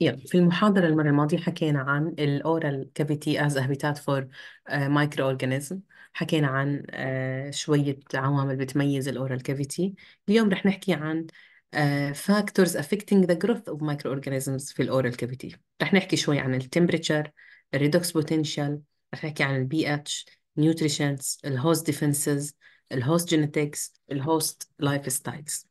يلا في المحاضرة المرة الماضية حكينا عن الـ oral cavity as a habitat for uh, microorganism حكينا عن uh, شوية عوامل بتميز ال oral cavity اليوم رح نحكي عن uh, factors affecting the growth of microorganisms في ال oral cavity رح نحكي شوي عن ال temperature ال redox potential رح نحكي عن الـ pH nutrients ال host defenses ال host genetics ال host lifestyles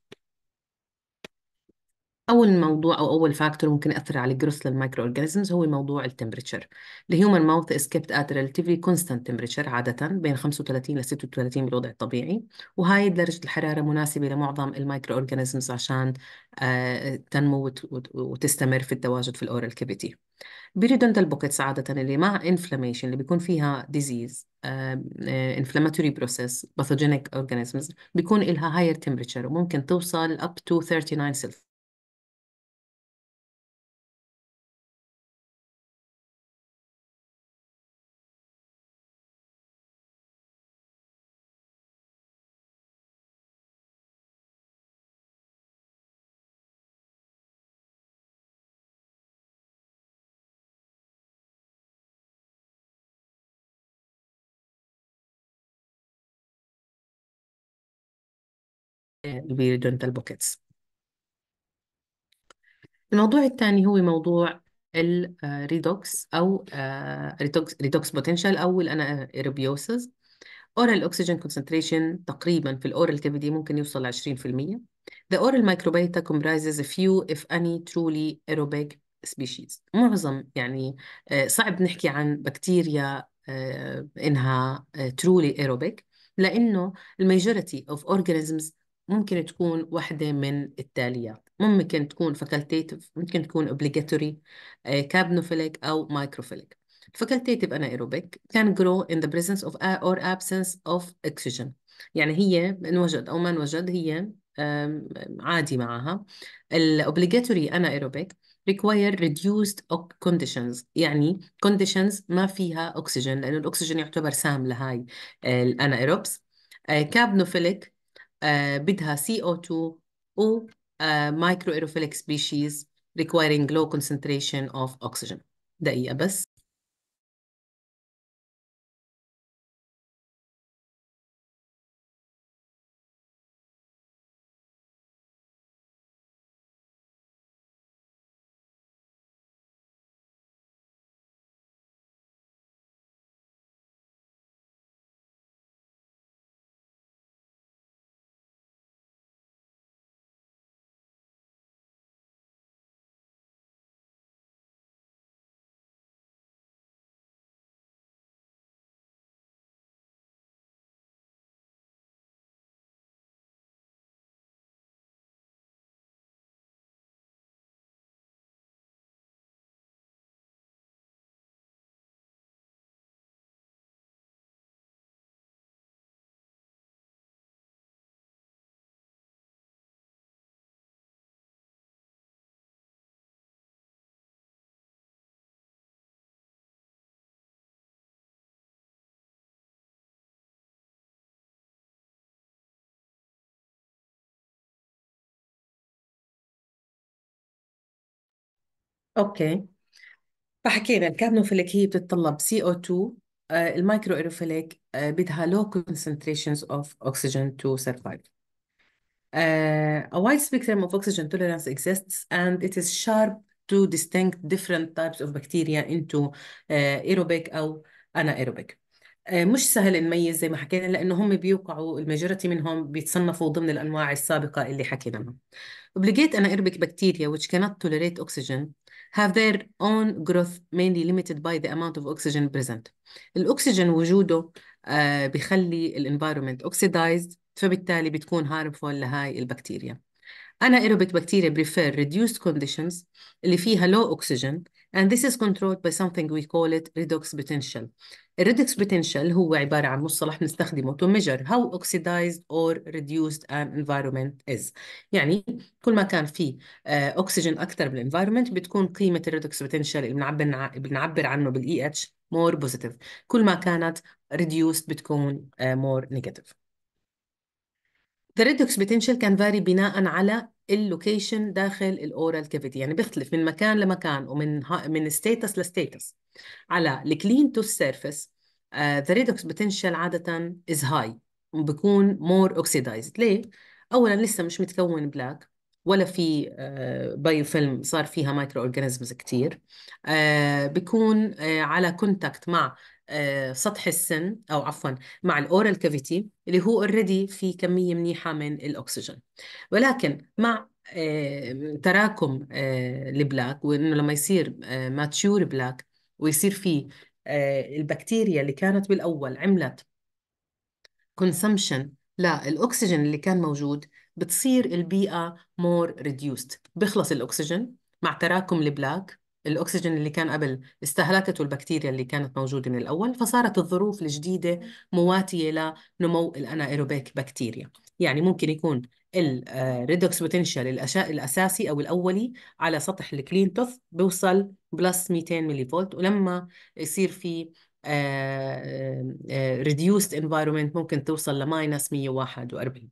أول موضوع أو أول فاكتور ممكن يأثر على الجروث للمايكرو أورجانيزمز هو موضوع التمبريتشر. الهيومن ماوث از كيبت ات ريلاتيفلي كونستانت تمبريتشر عادة بين 35 ل 36 بالوضع الطبيعي، وهاي درجة الحرارة مناسبة لمعظم المايكرو أورجانيزمز عشان آه، تنمو وتستمر في التواجد في الأورال كافيتي. بريدونتال بوكيتس عادة اللي مع انفلاميشن اللي بيكون فيها ديزيز انفلاماتوري بروسيس باثوجينيك اورجانيزمز بيكون لها هاير تمبريتشر وممكن توصل اب تو 39 سيلف. البيريدونتال بوكيتس الموضوع الثاني هو موضوع الريدوكس آه، او ريدوكس ريدوكس بوتنشال او الانايروبيوسز اورال اوكسجين كونسنتريشن تقريبا في الاورال كافيتي ممكن يوصل ل 20% ذا اورال مايكروبيتا كومبرايزز ا فيو اف اني ترولي ايروبيك سبيشيز معظم يعني آه، صعب نحكي عن بكتيريا آه، انها ترولي ايروبيك لانه الماجوريتي اوف اورجانيزمز ممكن تكون واحدة من التاليات ممكن تكون فاكولتيتيف ممكن تكون obligatory كابنوفيليك آه، أو مايكروفيليك facultative anaerobic can grow in the presence of or absence of oxygen يعني هي إن وجد أو ما إن وجد هي عادي معها الobligatory anaerobic require reduced conditions يعني conditions ما فيها أكسجين لأنه الأكسجين يعتبر سام لهاي آه، الأنايروبس آه، كابنوفيليك بدها CO2 و مايكرو ايروفيليك requiring low concentration of oxygen دقيقة بس اوكي فحكينا الكارنوفيليك هي بتتطلب CO2 المايكرو ايروفيليك بدها لو concentrations of oxygen to survive Uh, a wide spectrum of oxygen tolerance exists, and it is sharp to distinct different types of bacteria into uh, aerobic أو anaerobic. Uh, مش سهل نميز زي ما حكينا لأنه هم بيوقعوا الماجورتي منهم بيتصنفوا ضمن الأنواع السابقة اللي حكينا Obligate anaerobic bacteria which cannot tolerate oxygen have their own growth mainly limited by the amount of oxygen present. الأكسجين وجوده آه بيخلي الانفايرمنت اوكسيدايزد فبالتالي بتكون هارمفول لهاي البكتيريا. Anaerobic bacteria prefer reduced conditions اللي فيها low oxygen and this is controlled by something we call it redox potential. الريدوكس potential هو عبارة عن مصطلح نستخدمه to measure how oxidized or reduced an environment is. يعني كل ما كان في أكسجين أكثر بالenvironment بتكون قيمة الريدوكس potential اللي بنعبر بنعبر عنه بالاي اتش more positive. كل ما كانت reduced بتكون uh, more negative. The redox potential can vary بناء على اللوكيشن داخل الاورال كافيتي يعني بيختلف من مكان لمكان ومن ها من ستيتس لستيتس على الكلين تو سيرفيس ذا ريدوكس بوتنشال عاده از هاي بكون مور اوكسيدايزد ليه اولا لسه مش متكون بلاك ولا في بايو آه، فيلم صار فيها مايكرو اورجانيزمز كثير بيكون على كونتاكت مع آه، سطح السن او عفوا مع الاورال كافيتي اللي هو اوريدي في كميه منيحه من الاكسجين ولكن مع آه، تراكم آه، البلاك وانه لما يصير ماتشور بلاك ويصير في البكتيريا اللي كانت بالاول عملت كونسمشن للاكسجين اللي كان موجود بتصير البيئه مور ريديوست بخلص الاكسجين مع تراكم البلاك الأكسجين اللي كان قبل استهلكته البكتيريا اللي كانت موجودة من الأول فصارت الظروف الجديدة مواتية لنمو الأنايروبيك بكتيريا يعني ممكن يكون الريدوكس بوتنشال آه، الأساسي أو الأولي على سطح الكلين توث بيوصل بلس 200 ملي فولت ولما يصير في ريديوست آه، انفايرومنت آه، ممكن توصل لماينس 141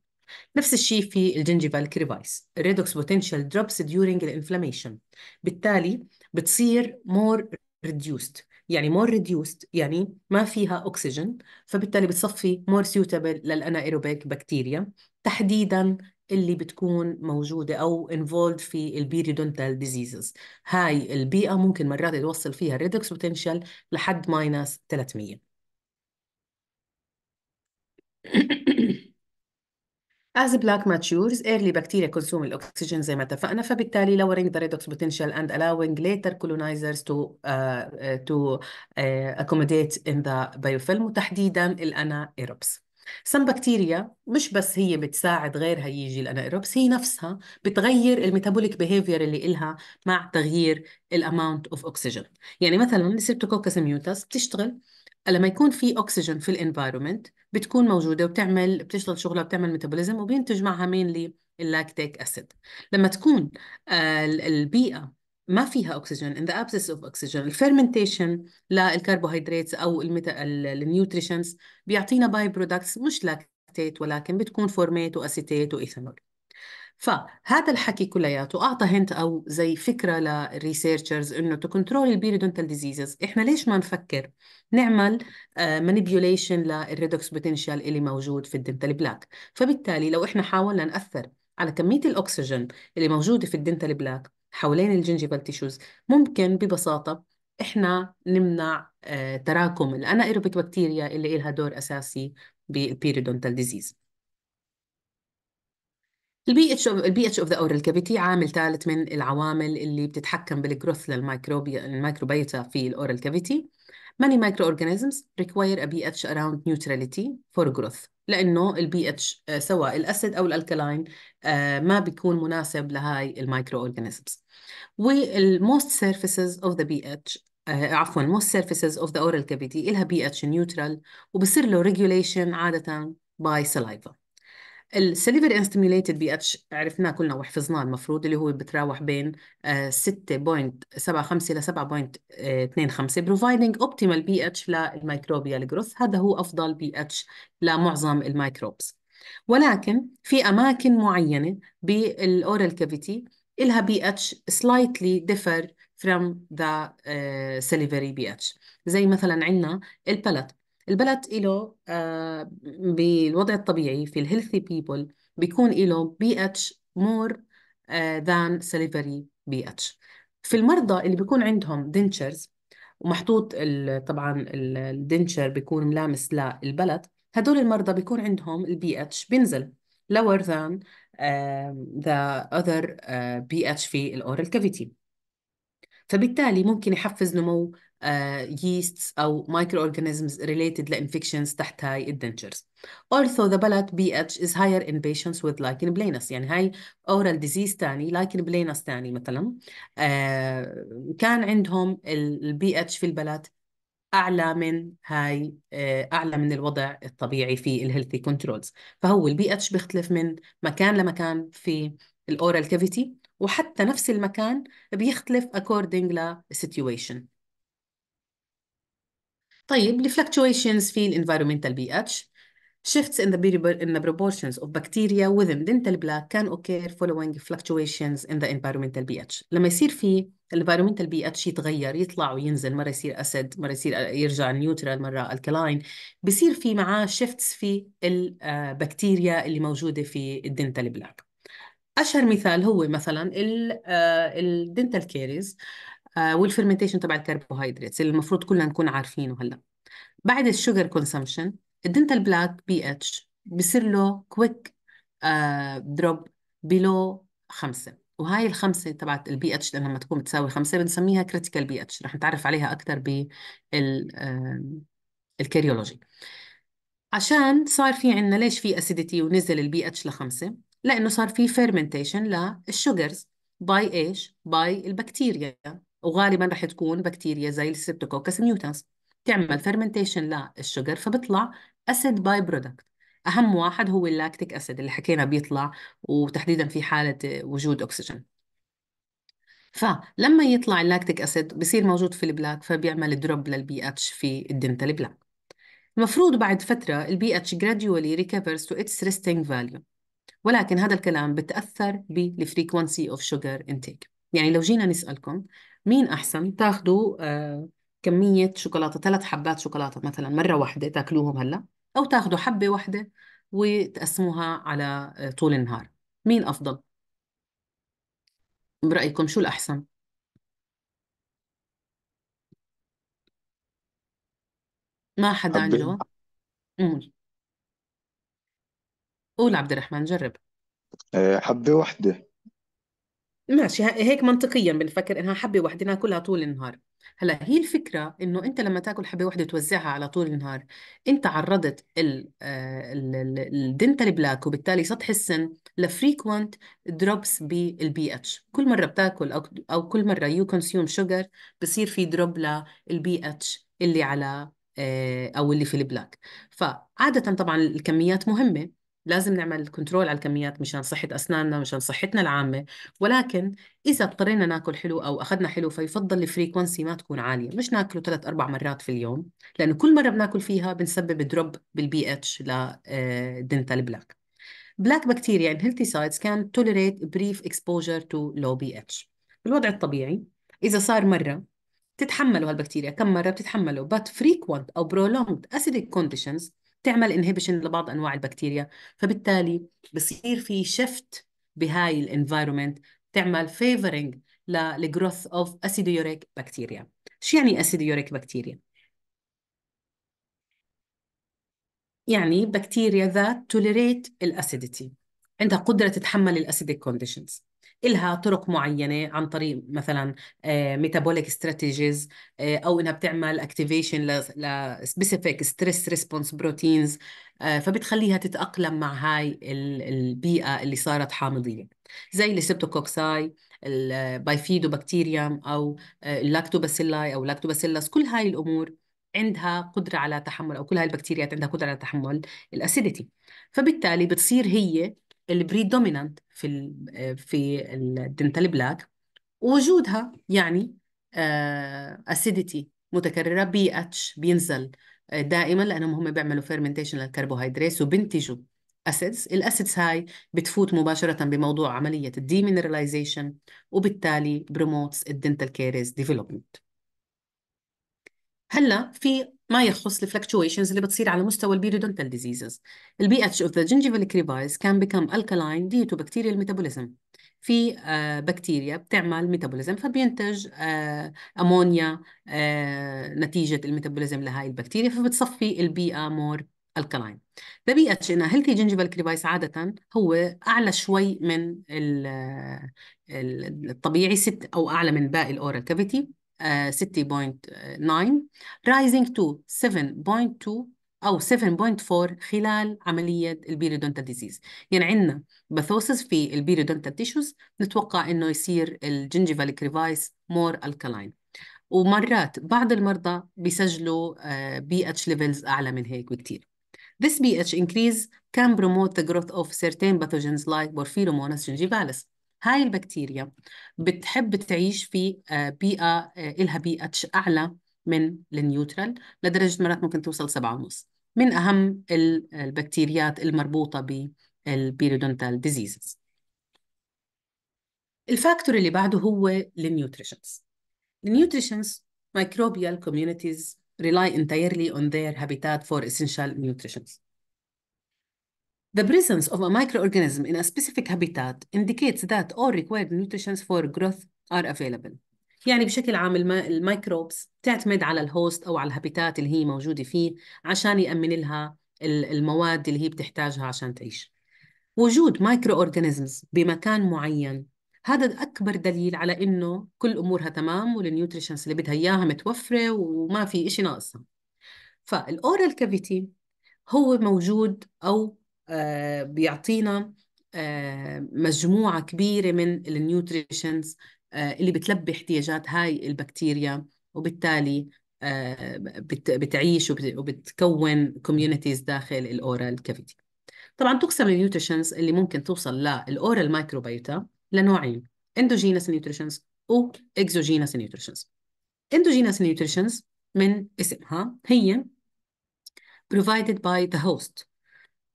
نفس الشيء في الجنجيفال كريفايس الريدوكس بوتنشال دروبس ديورينج الانفلاميشن بالتالي بتصير مور ريديوست يعني مور ريديوست يعني ما فيها أكسجين فبالتالي بتصفي مور سيوتابل للأنايروبيك بكتيريا تحديداً اللي بتكون موجودة أو انفولد في البيريدونتال ديزيزز هاي البيئة ممكن مرات توصل فيها الريدكس بوتنشال لحد ماينس 300 As black matures, early bacteria consume الأكسجين زي ما اتفقنا فبالتالي lowering the redox potential and allowing later colonizers to uh, uh, to uh, accommodate in the biofilm وتحديدا الأنايروبس. Some bacteria مش بس هي بتساعد غيرها يجي الانايروبس هي نفسها بتغير الميتابوليك بيهيفير اللي إلها مع تغيير الاماونت اوف اوكسجين يعني مثلا السيبتوكوكس ميوتاس بتشتغل لما يكون في اكسجين في الانفايرمنت بتكون موجوده وبتعمل بتشتغل شغلها بتعمل ميتابوليزم وبينتج معها مين اللاكتيك اسيد لما تكون آه، البيئه ما فيها اكسجين ان ذا ابسس اوف اكسجين الفيرمنتيشن للكربوهيدرات او النيوتريشنز بيعطينا باي برودكتس مش لاكتيت ولكن بتكون فورميت واسيتيت وايثانول فهذا الحكي كلياته اعطى هنت او زي فكره للريسيرشرز انه تو كنترول البيريدونتال ديزيزز احنا ليش ما نفكر نعمل مانيبيوليشن للريدوكس بوتنشال اللي موجود في الدنتال بلاك فبالتالي لو احنا حاولنا ناثر على كميه الاكسجين اللي موجوده في الدنتال بلاك حوالين الجنجيفال تيشوز ممكن ببساطه احنا نمنع آه، تراكم الانايروبيك بكتيريا اللي لها دور اساسي بالبيريدونتال ديزيز البي اتش البي اتش اوف ذا اورال كافيتي عامل ثالث من العوامل اللي بتتحكم بالجروث للميكروبيا الميكروبيتا في الاورال كافيتي ماني مايكرو اورجانيزمز microorganisms ا بي اتش اراوند نيوتراليتي فور جروث لانه البي اتش آه، سواء الاسيد او الالكالين آه، ما بيكون مناسب لهاي المايكرو اورجانيزمز والموست سيرفيسز اوف ذا بي اتش عفوا most surfaces of the oral cavity إلها اتش نيوترال وبصير له ريجوليشن عادة باي saliva السليفري انستيميوليتد بي اتش عرفناه كلنا وحفظناه المفروض اللي هو بتراوح بين 6.75 ل 7.25 بروفايدنج اوبتيمال بي اتش للميكروبيال جروث هذا هو افضل بي اتش لمعظم الميكروبس ولكن في اماكن معينه بالاورال كافيتي الها بي اتش سلايتلي ديفر from the uh, salivary pH زي مثلا عندنا البلت البلد إله آه بالوضع الطبيعي في الهيلثي بيبل بيكون إله بي اتش مور ذان سليفري بي اتش في المرضى اللي بيكون عندهم دنتشرز ومحطوط طبعا الدنتشر بيكون ملامس للبلد هدول المرضى بيكون عندهم البي اتش بينزل lower than uh, the other uh, آه، pH في الاورال كافيتي فبالتالي ممكن يحفز نمو آه، yeasts أو microorganisms organisms related لإنفكشنز تحت هاي الدنتشرز. Also the ballot pH is higher in patients with lichen planus يعني هاي oral disease تاني lichen planus تاني مثلا uh, كان عندهم ال pH في البلد اعلى من هاي آه، اعلى من الوضع الطبيعي في الهيلثي كنترولز فهو البي اتش بيختلف من مكان لمكان في الاورال كافيتي وحتى نفس المكان بيختلف اكوردنج لسيتويشن طيب الفلكتويشنز في الانفايرومنتال بي اتش Shifts in the, in the proportions of bacteria within dental plaque can occur following fluctuations in the environmental pH. لما يصير في environmental pH يتغير يطلع وينزل مرة يصير أسد مرة يصير يرجع نيوترال مرة الكلاين بصير في معاه shifts في البكتيريا آه، اللي موجودة في الدنتال بلاك. أشهر مثال هو مثلا الدنتال كيريز آه، آه، والفرمنتيشن تبع الكربوهيدرات اللي المفروض كلنا نكون عارفينه هلا بعد الشوجر كونسمشن الدنتال بلاك بي اتش بصير له كويك دروب بلو خمسة وهاي الخمسة تبعت البي اتش لما تكون بتساوي خمسة بنسميها كريتيكال بي اتش رح نتعرف عليها أكثر بال الكاريولوجي عشان صار في عندنا ليش في اسيديتي ونزل البي اتش لخمسة لأنه صار في فيرمنتيشن للشوجرز باي ايش؟ باي البكتيريا وغالبا رح تكون بكتيريا زي الستريبتوكوكس ميوتانس تعمل فيرمنتيشن للشجر فبطلع اسيد باي برودكت اهم واحد هو اللاكتيك اسيد اللي حكينا بيطلع وتحديدا في حاله وجود اكسجين فلما يطلع اللاكتيك اسيد بصير موجود في البلاك فبيعمل دروب للبي اتش في الدنتال بلاك المفروض بعد فتره البي اتش جراديولي ريكفرز تو اتس ريستينج فاليو ولكن هذا الكلام بتاثر بالفريكونسي اوف شوجر انتيك يعني لو جينا نسالكم مين أحسن تاخدوا آه، كمية شوكولاتة ثلاث حبات شوكولاتة مثلا مرة واحدة تاكلوهم هلا أو تاخدوا حبة واحدة وتقسموها على آه، طول النهار مين أفضل؟ برأيكم شو الأحسن؟ ما حدا عنده قول قول عبد الرحمن جرب آه، حبة واحدة ماشي هيك منطقيا بنفكر انها حبه واحده ناكلها طول النهار هلا هي الفكره انه انت لما تاكل حبه واحده توزعها على طول النهار انت عرضت آه، الدنتال بلاك وبالتالي سطح السن لفريكوينت دروبس بالبي اتش كل مره بتاكل او او كل مره يو كونسيوم شوجر بصير في دروب للبي اتش اللي على آه، او اللي في البلاك فعاده طبعا الكميات مهمه لازم نعمل كنترول على الكميات مشان صحة أسناننا مشان صحتنا العامة ولكن إذا اضطرينا ناكل حلو أو أخذنا حلو فيفضل الفريكونسي ما تكون عالية مش ناكله ثلاث أربع مرات في اليوم لأنه كل مرة بناكل فيها بنسبب دروب بالبي اتش لدنتال بلاك بلاك بكتيريا هيلثي سايدز كان توليريت بريف اكسبوجر تو لو بي اتش بالوضع الطبيعي إذا صار مرة تتحملوا هالبكتيريا كم مرة بتتحملوا بات frequent أو prolonged اسيدك conditions تعمل انهبيشن لبعض انواع البكتيريا فبالتالي بصير في شفت بهاي الانفايرمنت تعمل فيفرنج للجروث اوف اسيديوريك بكتيريا شو يعني اسيديوريك بكتيريا يعني بكتيريا ذات توليريت الاسيديتي عندها قدره تتحمل الاسيديك كونديشنز إلها طرق معينة عن طريق مثلا ميتابوليك آه، استراتيجيز آه، أو إنها بتعمل اكتيفيشن لسبيسيفيك ستريس ريسبونس بروتينز فبتخليها تتأقلم مع هاي البيئة اللي صارت حامضية زي السبتوكوكساي البايفيدو بكتيريام أو اللاكتوباسيلاي آه، أو اللاكتوباسيلاس كل هاي الأمور عندها قدرة على تحمل أو كل هاي البكتيريات عندها قدرة على تحمل الأسيديتي فبالتالي بتصير هي البريدومينانت في الـ آه، في الدنتال بلاك وجودها يعني اسيديتي آه، متكرره بي اتش بينزل آه، دائما لانهم هم بيعملوا فيرمنتيشن للكربوهيدرات وبينتجوا اسيدز الاسيدز هاي بتفوت مباشره بموضوع عمليه الديمينراليزيشن وبالتالي بروموتس الدنتال كيرز ديفلوبمنت هلا في ما يخص الفلكتويشنز اللي بتصير على مستوى البيريدونتال ديزيزز البي اتش اوف ذا جينجيفال كريفايز كان بيكم الكالاين ديو تو بكتيريا ميتابوليزم في بكتيريا آه، بتعمل ميتابوليزم فبينتج امونيا آه، آه، نتيجه الميتابوليزم لهاي البكتيريا فبتصفي البيئه مور الكالاين ذا بي اتش ان هيلثي جينجيفال كريفايس عاده هو اعلى شوي من الطبيعي ست او اعلى من باقي الاورال كافيتي 60.9 rising to 7.2 أو 7.4 خلال عملية البيريدونتا ديزيز يعني عندنا باثوسس في البيريدونتا تيشوز نتوقع إنه يصير الجنجيفاليك ريفايس مور الكالاين ومرات بعض المرضى بيسجلوا آه، بي اتش ليفلز أعلى من هيك بكثير. This pH increase can promote the growth of certain pathogens like Porphyromonas gingivalis هاي البكتيريا بتحب تعيش في آه، بيئة آه، إلها بيئة أعلى من النيوترال لدرجة مرات ممكن توصل سبعة ونص من أهم البكتيريات المربوطة بالبيريدونتال ديزيزز الفاكتور اللي بعده هو النيوتريشنز النيوتريشنز microbial communities rely entirely on their habitat for essential nutrients The presence of a microorganism in a specific habitat indicates that all required nutrients for growth are available. يعني بشكل عام الميكروبس تعتمد على الهوست أو على الهابيتات اللي هي موجودة فيه عشان يأمن لها المواد اللي هي بتحتاجها عشان تعيش. وجود مايكرو اورجانيزمز بمكان معين هذا أكبر دليل على إنه كل أمورها تمام والنيوتريشنز اللي بدها إياها متوفرة وما في إشي ناقصها. فالأورال كافيتي هو موجود أو آه، بيعطينا آه، مجموعة كبيرة من النيوتريشنز آه، اللي بتلبي احتياجات هاي البكتيريا وبالتالي بتعيش وبتكون كوميونيتيز داخل الاورال كافيتي طبعا تقسم النيوتريشنز اللي ممكن توصل للاورال مايكروبيوتا لنوعين اندوجينس نيوتريشنز واكزوجينس نيوتريشنز اندوجينس نيوتريشنز من اسمها هي provided by the host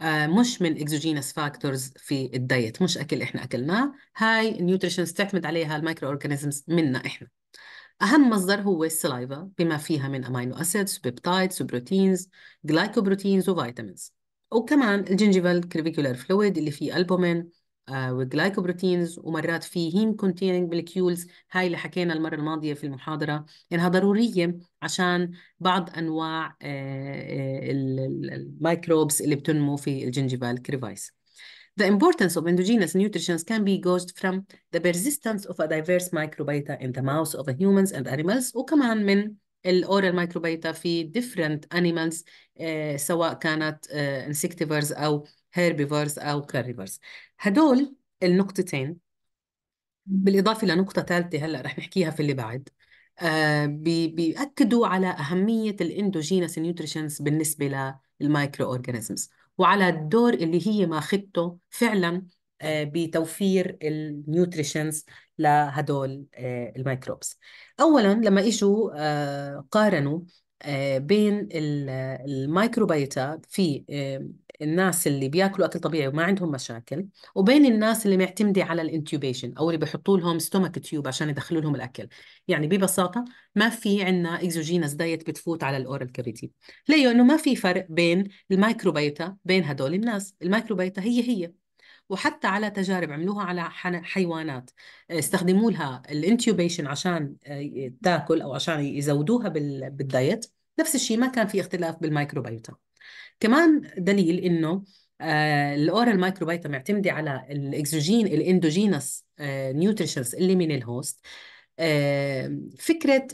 آه، مش من اكزوجينس فاكتورز في الدايت مش اكل احنا اكلناه هاي النيوتريشنز تعتمد عليها المايكرو اورجانيزمز منا احنا اهم مصدر هو السلايفا بما فيها من امينو اسيدز وبيبتايدز وبروتينز جلايكوبروتينز وفيتامينز وكمان الجنجيفال كريفيكولار فلويد اللي فيه البومين وجلايكوبروتينز آه، ومرات في هيم كونتيننج مولكيولز هاي اللي حكينا المرة الماضية في المحاضرة إنها ضرورية عشان بعض أنواع آه، آه، الميكروبس اللي بتنمو في الجنجيفال كريفايس. The importance of endogenous nutrients can be gauged from the persistence of a diverse microbiota in the mouth of humans and animals وكمان من الاورال مايكروبيتا في different animals uh, سواء كانت uh, insectivores او هيربيفورس أو كارنيفورس هدول النقطتين بالإضافة لنقطة ثالثة هلأ رح نحكيها في اللي بعد آه بي بيأكدوا على أهمية الإندوجينس نيوتريشنز بالنسبة للمايكرو أورجانيزمز وعلى الدور اللي هي ماخذته فعلا آه بتوفير النيوتريشنز لهدول آه الميكروبس أولا لما إجوا آه، قارنوا آه، بين الميكروبيوتا في الناس اللي بياكلوا اكل طبيعي وما عندهم مشاكل وبين الناس اللي معتمده على الانتوبيشن او اللي بحطوا لهم ستومك تيوب عشان يدخلوا لهم الاكل يعني ببساطه ما في عندنا اكزوجينس دايت بتفوت على الاورال كافيتي ليه انه ما في فرق بين الميكروبيتا بين هدول الناس الميكروبيتا هي هي وحتى على تجارب عملوها على حيوانات استخدموا لها الانتوبيشن عشان آه، تاكل او عشان يزودوها بالدايت نفس الشيء ما كان في اختلاف بالميكروبيوتا كمان دليل انه آه الاورال مايكروبيتا معتمده على الاكسوجين الاندوجينس آه نيوتريشنز اللي من الهوست آه فكره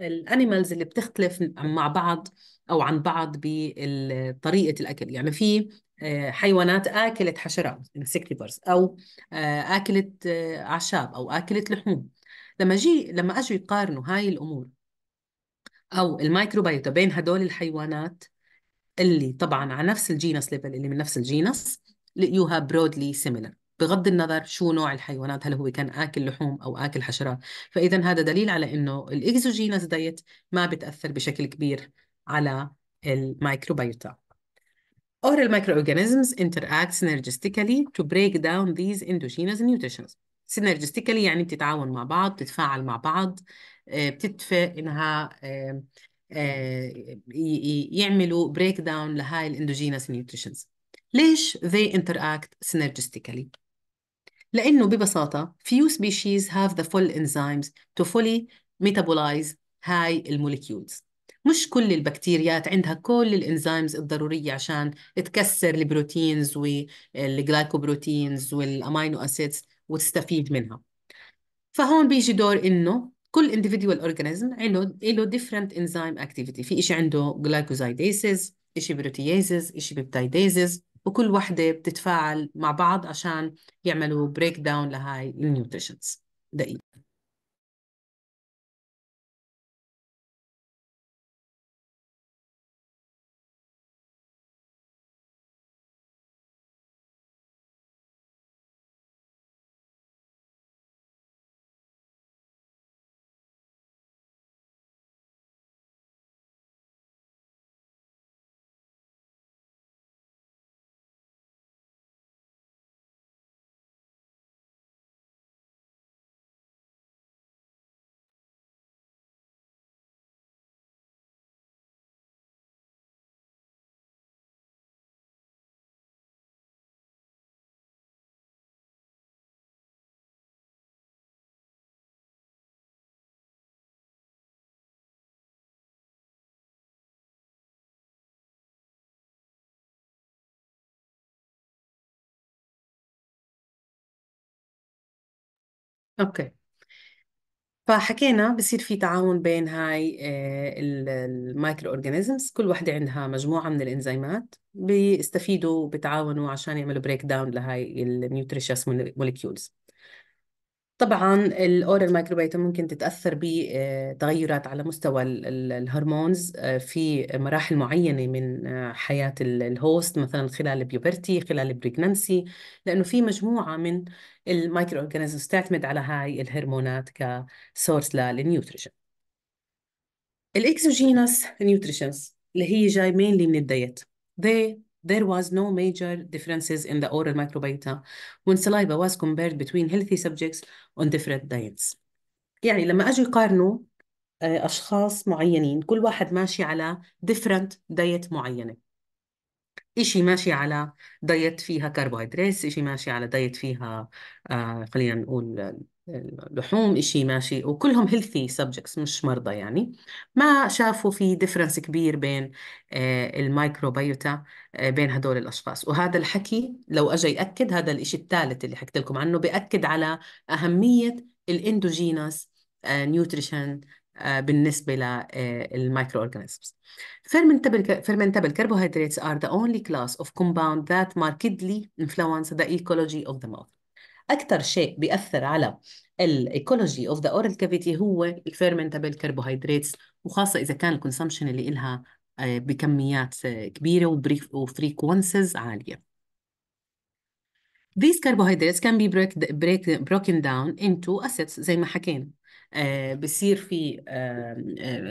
الانيمالز اللي بتختلف مع بعض او عن بعض بطريقه الاكل يعني في آه، حيوانات اكلت حشرات انسكتيفرز او آه، اكلت آه، اعشاب او اكلت لحوم لما جي لما اجوا يقارنوا هاي الامور او المايكروبيوتا بين هدول الحيوانات اللي طبعا على نفس الجينس ليفل اللي من نفس الجينس لقيوها برودلي سيميلر بغض النظر شو نوع الحيوانات هل هو كان آكل لحوم أو آكل حشرات فإذا هذا دليل على إنه الإكزوجينس دايت ما بتأثر بشكل كبير على الميكروبيوتا Oral microorganisms interact synergistically to break down these endogenous nutrients. Synergistically يعني بتتعاون مع بعض، بتتفاعل مع بعض، آه، بتتفق إنها آه، يعملوا بريك داون لهاي الاندوجينس نيوتريشنز ليش they interact synergistically لانه ببساطه few species have the full enzymes to fully metabolize هاي المولكيولز مش كل البكتيريات عندها كل الانزيمز الضروريه عشان تكسر البروتينز والجلايكوبروتينز والامينو اسيدز وتستفيد منها فهون بيجي دور انه كل individual organism له له different enzyme activity في إشي عنده glycosidases إشي بروتيازز إشي بيبتايدازز وكل وحده بتتفاعل مع بعض عشان يعملوا بريك داون لهاي النيوتريشنز دقيقة اوكي فحكينا بصير في تعاون بين هاي آه، المايكرو اورجانيزمز كل وحدة عندها مجموعة من الانزيمات بيستفيدوا بتعاونوا عشان يعملوا بريك داون لهاي النيوتريشيوس موليكيولز طبعا الاورال مايكروبيوتا ممكن تتاثر بتغيرات على مستوى الهرمونز آه، في مراحل معينه من آه، حياه الهوست مثلا خلال البيوبرتي خلال البريجنانسي لانه في مجموعه من المايكرو اورجانيزمز تعتمد على هاي الهرمونات كسورس للنيوتريشن الاكسوجينس نيوتريشنز اللي هي جاي مينلي من الدايت they there was no major differences in the oral microbiota when saliva was compared between healthy subjects on different diets. يعني لما أجي يقارنوا أشخاص معينين كل واحد ماشي على different diet معينة إشي ماشي على دايت فيها كربوهيدرات إشي ماشي على دايت فيها آه خلينا نقول اللحوم إشي ماشي وكلهم هيلثي subjects مش مرضى يعني ما شافوا في ديفرنس كبير بين آه، الميكروبيوتا آه، بين هدول الأشخاص وهذا الحكي لو أجى يأكد هذا الإشي الثالث اللي حكيت لكم عنه بأكد على أهمية الاندوجينس نيوتريشن آه، بالنسبة للمايكرو أورجانيزمز Fermentable, fermentable carbohydrates are the only class of compound that markedly influence the ecology of the mouth. اكثر شيء بياثر على الايكولوجي اوف ذا اورال كافيتي هو الفيرمنتبل كربوهيدراتس وخاصه اذا كان الكونسمشن اللي لها آه، بكميات آه، كبيره وفريكونسز عاليه These carbohydrates can be break, break, broken down into acids زي ما حكينا آه بصير في آه,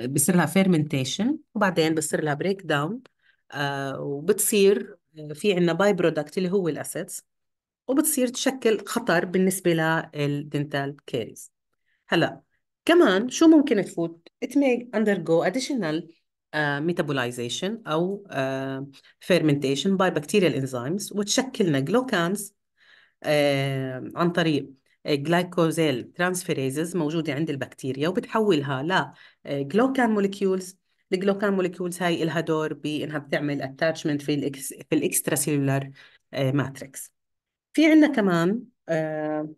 آه، بصير لها fermentation وبعدين بصير لها break down آه وبتصير في عندنا by product اللي هو الاسيتس وبتصير تشكل خطر بالنسبة للدنتال كيريز هلا كمان شو ممكن تفوت it may undergo additional uh, metabolization أو uh, fermentation by bacterial enzymes وتشكلنا glucans آه، uh, عن طريق glycosyl transferases موجودة عند البكتيريا وبتحولها ل glucan molecules الجلوكان موليكيولز هاي إلها دور بإنها بتعمل اتاتشمنت في الإكس في الإكسترا سيلولار ماتريكس في عندنا كمان آه،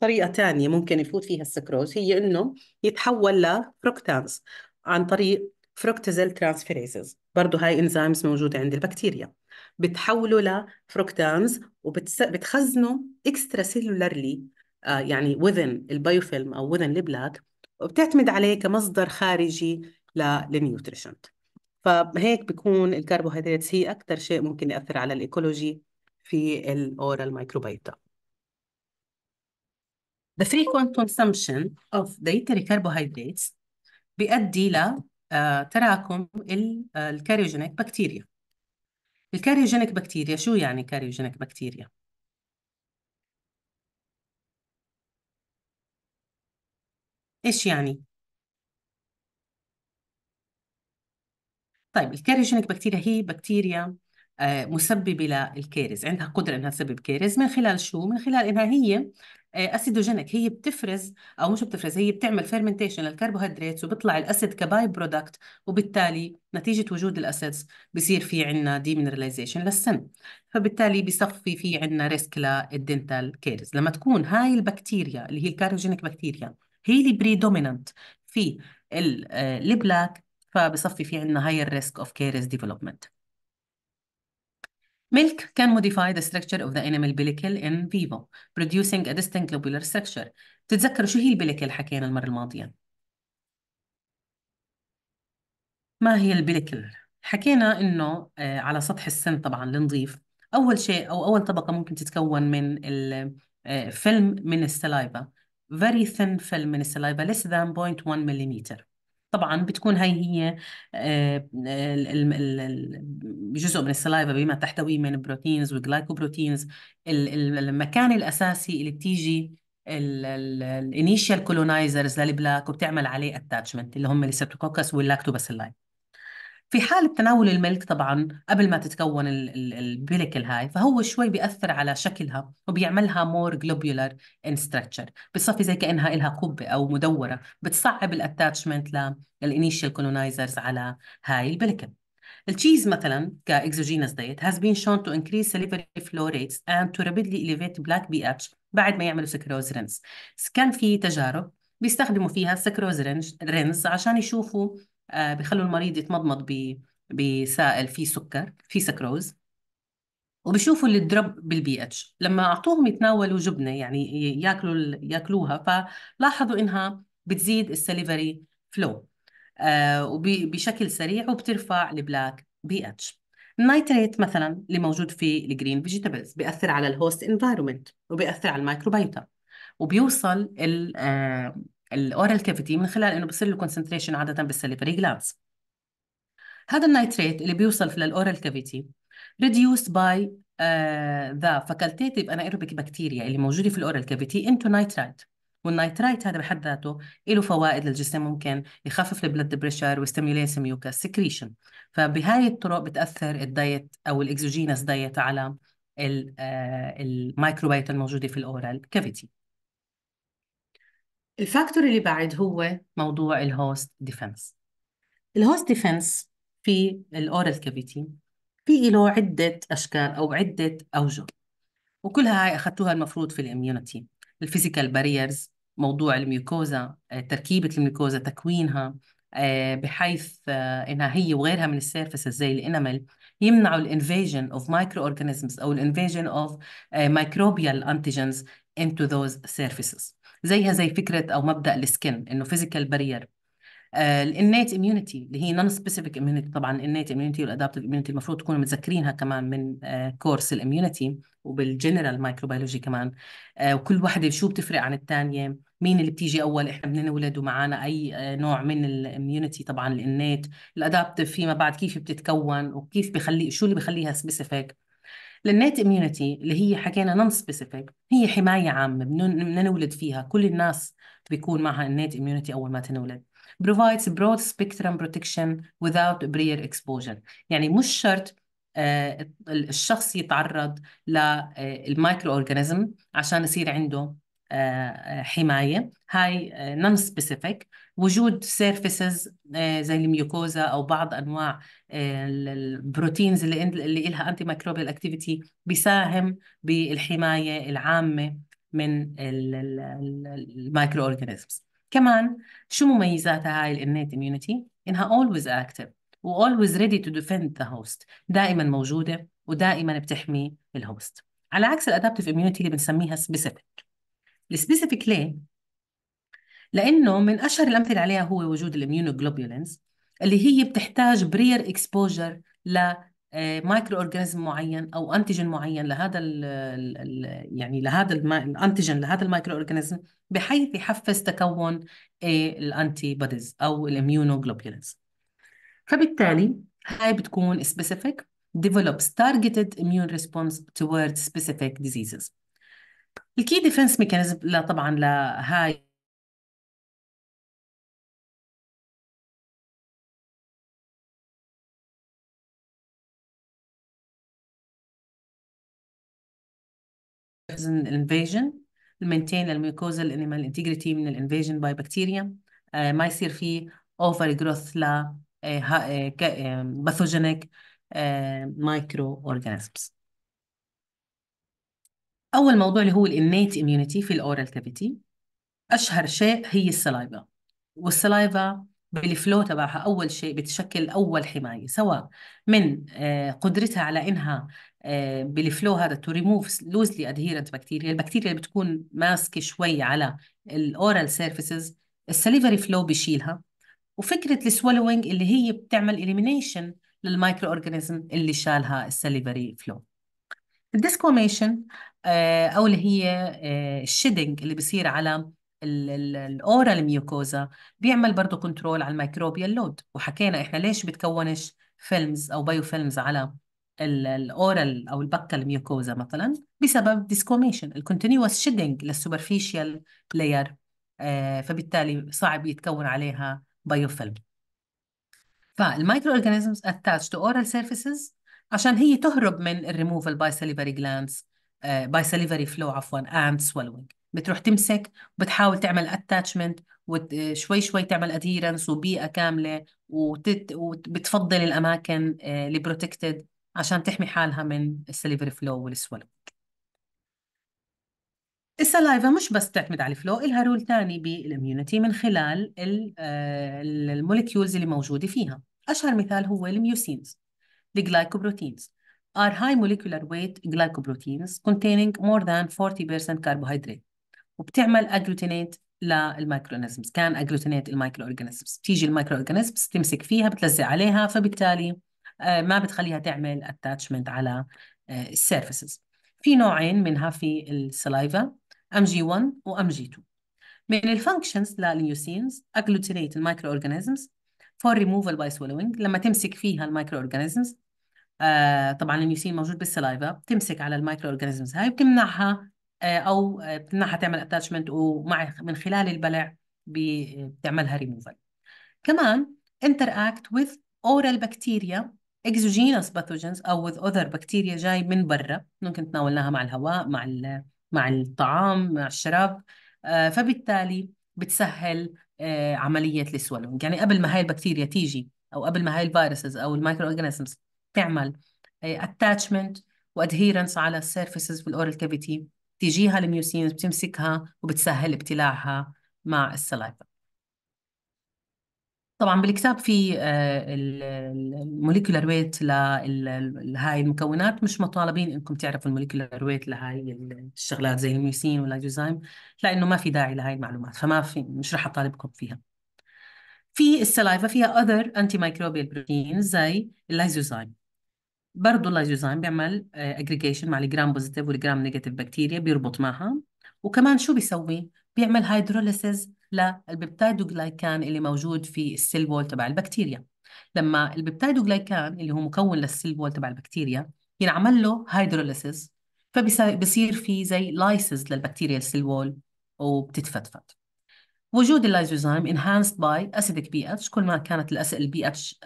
طريقة تانية ممكن يفوت فيها السكروز هي إنه يتحول لفروكتانز عن طريق فروكتازيل ترانسفيريزز برضه هاي انزيمز موجودة عند البكتيريا بتحولوا لفروكتانز وبتخزنوا اكسترا سيلولارلي يعني وذن البيوفيلم او وذن البلاك وبتعتمد عليه كمصدر خارجي للنيوتريشنت فهيك بيكون الكربوهيدرات هي اكثر شيء ممكن ياثر على الايكولوجي في الأورال ميكروبيوتا. The frequent consumption of dietary carbohydrates بيؤدي لتراكم آه، تراكم آه، الكاريوجينيك بكتيريا. الكاريوجينيك بكتيريا شو يعني كاريوجينيك بكتيريا؟ ايش يعني؟ طيب الكاريوجينيك بكتيريا هي بكتيريا آه، مسببة للكارز عندها قدرة إنها تسبب كارز من خلال شو؟ من خلال إنها هي اسيدوجينيك آه، هي بتفرز او مش بتفرز هي بتعمل فيرمنتيشن للكربوهيدرات وبيطلع الاسيد كباي برودكت وبالتالي نتيجه وجود الاسيدز بصير في عندنا ديمينراليزيشن للسن فبالتالي بصفي في عندنا ريسك للدنتال كيرز لما تكون هاي البكتيريا اللي هي الكاريوجينيك بكتيريا هي اللي بريدوميننت في البلاك آه، فبصفي في عندنا هاي الريسك اوف كيرز ديفلوبمنت Milk can modify the structure of the animal pellicle in vivo, producing a distinct lobular structure. بتتذكروا شو هي البليكل حكينا المرة الماضية؟ ما هي البليكل؟ حكينا إنه آه، على سطح السن طبعا لنضيف أول شيء أو أول طبقة ممكن تتكون من الفيلم آه، من السلايبا very thin film من السلايبا less than 0.1 مليمتر طبعا بتكون هاي هي آه، جزء من السلايفا بما تحتويه من بروتينز وجلايكوبروتينز المكان الاساسي اللي بتيجي الانيشال كولونايزرز للبلاك وبتعمل عليه اتاتشمنت اللي هم الستريبتوكوكس واللاكتوباسيلاي في حال تناول الملك طبعا قبل ما تتكون البلكل هاي فهو شوي بيأثر على شكلها وبيعملها مور جلوبولار ان ستراكشر بصفي زي كأنها لها قبة أو مدورة بتصعب الاتاتشمنت للانيشال كولونايزرز على هاي البلكل التشيز مثلا كاكزوجينس دايت هاز بين شون تو انكريس سليفري فلو ريتس اند تو رابيدلي اليفيت بلاك بي اتش بعد ما يعملوا سكروز رنس كان في تجارب بيستخدموا فيها سكروز رينز عشان يشوفوا آه، بخلوا المريض يتمضمض بسائل فيه سكر فيه سكروز وبشوفوا الدرب بالبي اتش لما اعطوهم يتناولوا جبنه يعني ياكلوا ياكلوها فلاحظوا انها بتزيد السليفري فلو آه وبشكل سريع وبترفع البلاك بي اتش النايتريت مثلا اللي موجود في الجرين فيجيتابلز بياثر على الهوست انفايرمنت وبياثر على الميكروبيوتا وبيوصل ال آه الاورال كافيتي من خلال انه بصير له كونسنتريشن عاده بالسليفري جلاندز هذا النيتريت اللي بيوصل في للاورال كافيتي ريديوس باي ذا the انايروبيك بكتيريا اللي موجوده في الاورال كافيتي انتو نايترايت والنيترايت هذا بحد ذاته له فوائد للجسم ممكن يخفف البلد بريشر ويستيميليس ميوكاس سكريشن فبهاي الطرق بتاثر الدايت او الاكسوجينس دايت على آه، المايكروبيوت الموجوده في الاورال كافيتي الفاكتور اللي بعد هو موضوع الهوست ديفنس الهوست ديفنس في الاورال كافيتي في له عدة أشكال أو عدة أوجه وكلها هاي أخذتوها المفروض في الإميونيتي الفيزيكال باريرز موضوع الميوكوزا آه، تركيبة الميوكوزا تكوينها آه، بحيث آه، إنها هي وغيرها من السيرفسز زي الإنامل يمنعوا الانفيجن اوف مايكرو اورجانيزمز أو الانفيجن اوف مايكروبيال انتيجنز انتو ذوز سيرفيسز زيها زي فكره او مبدا السكن انه فيزيكال بارير الانيت اميونيتي اللي هي نون سبيسيفيك اميونيتي طبعا الانيت اميونيتي والادابتيف اميونيتي المفروض تكونوا متذكرينها كمان من كورس الاميونيتي وبالجنرال مايكروبيولوجي كمان آه، وكل وحده شو بتفرق عن الثانيه مين اللي بتيجي اول احنا بننولد ومعانا اي آه، نوع من الاميونيتي طبعا الانيت الادابتيف فيما بعد كيف بتتكون وكيف بخلي شو اللي بخليها سبيسيفيك للنت اميونيتي اللي هي حكينا نون سبيسيفيك هي حمايه عامه بدنا نولد فيها كل الناس بيكون معها النيت اميونيتي اول ما تنولد provides broad spectrum protection without prior exposure يعني مش شرط آه، الشخص يتعرض للمايكرو آه، اورجانيزم عشان يصير عنده آه، حمايه هاي نون آه، سبيسيفيك وجود سيرفيسز آه، زي الميوكوزا او بعض انواع البروتينز اللي اللي لها انتي مايكروبيال اكتيفيتي بيساهم بالحمايه العامه من المايكرو اورجانيزمز كمان شو مميزاتها هاي الانيت اميونيتي انها اولويز اكتف و ريدي تو ديفند ذا هوست دائما موجوده ودائما بتحمي الهوست على عكس الادابتيف اميونيتي اللي بنسميها سبيسيفيك السبيسيفيك ليه؟ لانه من اشهر الامثله عليها هو وجود الاميونوجلوبولينز اللي هي بتحتاج برير اكسبوجر ل مايكرو آه، اورجانيزم معين او انتيجين معين لهذا الـ الـ يعني لهذا الانتيجين لهذا المايكرو اورجانيزم بحيث يحفز تكون آه، الانتي بوديز او الاميونوجلوبولينز فبالتالي هاي بتكون سبيسيفيك develops targeted immune response towards specific diseases الكي ديفنس ميكانيزم لا طبعا لهاي الانفيجن المينتين الميوكوزال انيمال انتجريتي من الانفيجن باي بكتيريا ما يصير في اوفر جروث ل باثوجينيك مايكرو اورجانيزمز أول موضوع اللي هو الإنيت إميونيتي في الأورال كافيتي أشهر شيء هي السلايفا والسلايفا بالفلو تبعها أول شيء بتشكل أول حماية سواء من آه، قدرتها على إنها آه، بالفلو هذا تو ريموف لوزلي ادهيرنت بكتيريا البكتيريا اللي بتكون ماسكه شوي على الاورال سيرفيسز السليفري فلو بيشيلها وفكره السوالوينج اللي هي بتعمل اليمينيشن للمايكرو اورجانيزم اللي شالها السليفري فلو الديسكوميشن آه، او اللي هي الشيدنج آه، اللي بصير على الاورال ميوكوزا بيعمل برضه كنترول على الميكروبيال لود وحكينا احنا ليش بتكونش فيلمز او بايو فيلمز على الاورال او البكال ميوكوزا مثلا بسبب ديسكوميشن الكونتينيوس شيدنج للسوبرفيشال لاير فبالتالي صعب يتكون عليها بايو فيلم فالمايكرو اورجانيزمز اتاتش تو اورال سيرفيسز عشان هي تهرب من الريموفال باي سليفري جلاندز باي سليفري فلو عفوا اند سوالوينج بتروح تمسك وبتحاول تعمل اتاتشمنت وشوي آه، شوي تعمل اديرنس وبيئه كامله وتت... وبتفضل الاماكن آه، اللي بروتكتد عشان تحمي حالها من السليفري فلو والسوالو السلايفا مش بس تعتمد على الفلو إلها رول تاني بالاميونتي من خلال الموليكيولز آه، اللي موجوده فيها اشهر مثال هو الميوسينز The glycoproteins are high molecular weight glycoproteins containing more than 40% carbohydrate وبتعمل agglutinate للمايكروورجانيزمز كان اجلوتينيت المايكرو اورجانيزمز بتيجي المايكرو اورجانيزمز بتمسك فيها بتلزق عليها فبالتالي آه، ما بتخليها تعمل اتاتشمنت على السيرفيسز آه، في نوعين منها في السلايفا ام جي 1 وام جي 2 من الفانكشنز للنيوسينز اجلوتينيت المايكرو اورجانيزمز for removal by swallowing لما تمسك فيها المايكرو اورجانيزمز آه، طبعا النيوسين موجود بالسلايفا بتمسك على المايكرو اورجانيزمز هاي بتمنعها آه، او آه، بتمنعها تعمل اتاتشمنت ومع من خلال البلع بتعملها ريموفال كمان اكت وذ اورال بكتيريا اكزوجينس باثوجنز او وذ اذر بكتيريا جاي من برا ممكن تناولناها مع الهواء مع مع الطعام مع الشراب فبالتالي بتسهل عمليه السوالون يعني قبل ما هاي البكتيريا تيجي او قبل ما هاي الفيروسز او المايكرو اورجانيزمز تعمل اتاتشمنت آه، وادهيرنس على السيرفيسز بالاورال كافيتي بتجيها الميوسين بتمسكها وبتسهل ابتلاعها مع السلايفا طبعا بالكتاب في آه، الموليكولار ويت لهاي المكونات مش مطالبين انكم تعرفوا الموليكولار ويت لهاي الشغلات زي الميوسين ولا لانه ما في داعي لهاي المعلومات فما في مش راح اطالبكم فيها في السلايفا فيها اذر انتي مايكروبيال بروتين زي اللايزوزايم برضه اللايزوزايم بيعمل اجريجيشن آه، مع الجرام بوزيتيف والجرام نيجاتيف بكتيريا بيربط معها وكمان شو بيسوي؟ بيعمل هيدروليسيز للبيبتيدوجلايكان اللي موجود في السيل وول تبع البكتيريا لما البيبتيدوجلايكان اللي هو مكون للسيل وول تبع البكتيريا ينعمل له هيدروليسيز فبصير في زي لايسز للبكتيريا السيل وول وبتتفتفت وجود اللايزوزايم انهانسد باي اسيدك بي اتش كل ما كانت البي اتش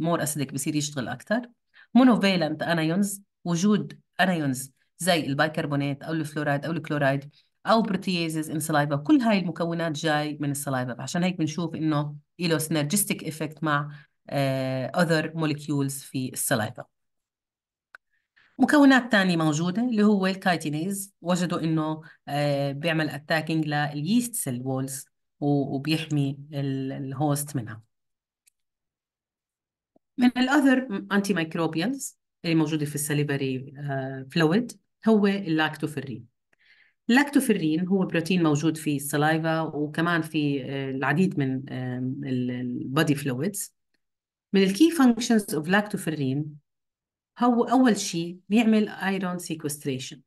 مور اسيدك بصير يشتغل اكثر مونوفالنت انايونز وجود انايونز زي البايكربونات او الفلورايد او الكلورايد او بروتييزز ان سلايفا كل هاي المكونات جاي من السلايفا عشان هيك بنشوف انه له سينرجستيك افكت مع اذر uh, مولكيولز في السلايفا مكونات تانية موجودة اللي هو الكايتينيز وجدوا انه آه، بيعمل اتاكينج لليست سيل وولز وبيحمي الهوست منها من الاذر انتي مايكروبيالز اللي موجوده في السليبري فلويد آه، هو اللاكتوفرين اللاكتوفرين هو بروتين موجود في السلايفا وكمان في آه، العديد من البادي فلويدز من الكي فانكشنز اوف لاكتوفرين هو اول شيء بيعمل ايرون سيكوستريشن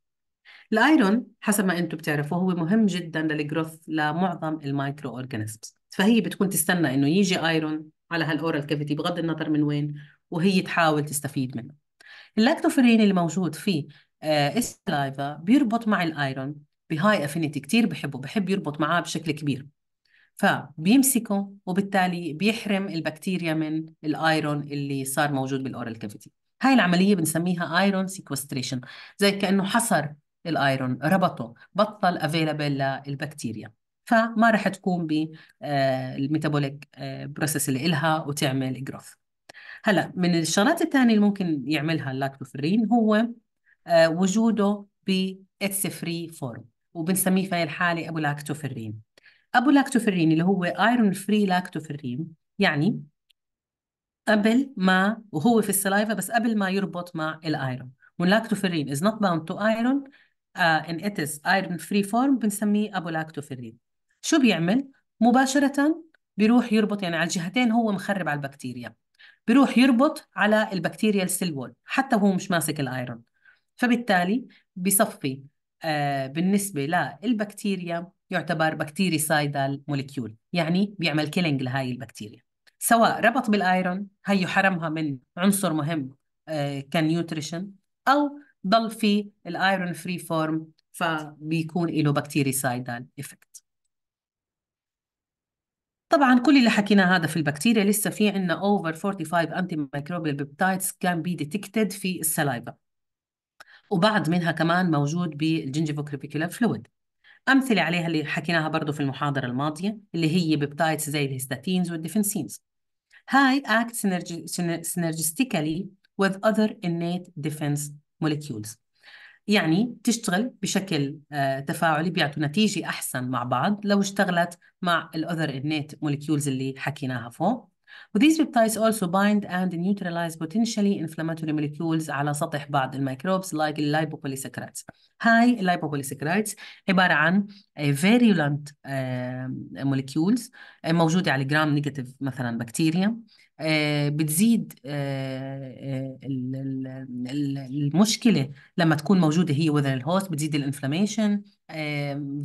الايرون حسب ما انتم بتعرفوا هو مهم جدا للجروث لمعظم المايكرو اورجانيزمز فهي بتكون تستنى انه يجي ايرون على هالاورال كافيتي بغض النظر من وين وهي تحاول تستفيد منه اللاكتوفرين اللي موجود في السلايفا آه، بيربط مع الايرون بهاي افينيتي كثير بحبه بحب يربط معاه بشكل كبير فبيمسكه وبالتالي بيحرم البكتيريا من الايرون اللي صار موجود بالاورال كافيتي هاي العملية بنسميها ايرون سيكوستريشن زي كأنه حصر الايرون ربطه بطل افيلابل للبكتيريا فما راح تقوم بالميتابوليك آه، بروسيس آه، اللي إلها وتعمل جروث هلا من الشغلات الثانية اللي ممكن يعملها اللاكتوفرين هو آه، وجوده ب اتس فري فورم وبنسميه في الحالة أبو لاكتوفرين أبو لاكتوفرين اللي هو ايرون فري لاكتوفرين يعني قبل ما وهو في السلايفا بس قبل ما يربط مع الايرون واللاكتوفرين از نوت باوند تو ايرون ان اتس ايرون فري فورم بنسميه ابو لاكتوفرين شو بيعمل؟ مباشرة بيروح يربط يعني على الجهتين هو مخرب على البكتيريا بيروح يربط على البكتيريا السيل وول حتى وهو مش ماسك الايرون فبالتالي بصفي آه بالنسبة للبكتيريا يعتبر بكتيري سايدال موليكيول يعني بيعمل كيلينج لهاي البكتيريا سواء ربط بالايرون هي حرمها من عنصر مهم آه كنيوتريشن او ضل في الايرون فري فورم فبيكون له بكتيري سايدال افكت طبعا كل اللي حكيناه هذا في البكتيريا لسه في عندنا اوفر 45 انتي مايكروبيال بيبتايدز كان بي ديتكتد في السلايفا وبعض منها كمان موجود بالجنجيفوكريبيكولار فلويد امثله عليها اللي حكيناها برضه في المحاضره الماضيه اللي هي بيبتايدز زي الهستاتينز والديفنسينز هاي act synergistically with other innate defense molecules يعني تشتغل بشكل تفاعلي بيعطوا نتيجة أحسن مع بعض لو اشتغلت مع الأذر innate molecules اللي حكيناها فوق وthese peptides also bind and neutralize potentially inflammatory molecules على سطح بعض الميكروبس like lipopolysaccharides. هاي lipopolysaccharides عبارة عن virulent uh, molecules موجودة على gram negative مثلا بكتيريا uh, آه، بتزيد آه، آه، المشكله لما تكون موجوده هي وذر الهوست بتزيد الانفلاميشن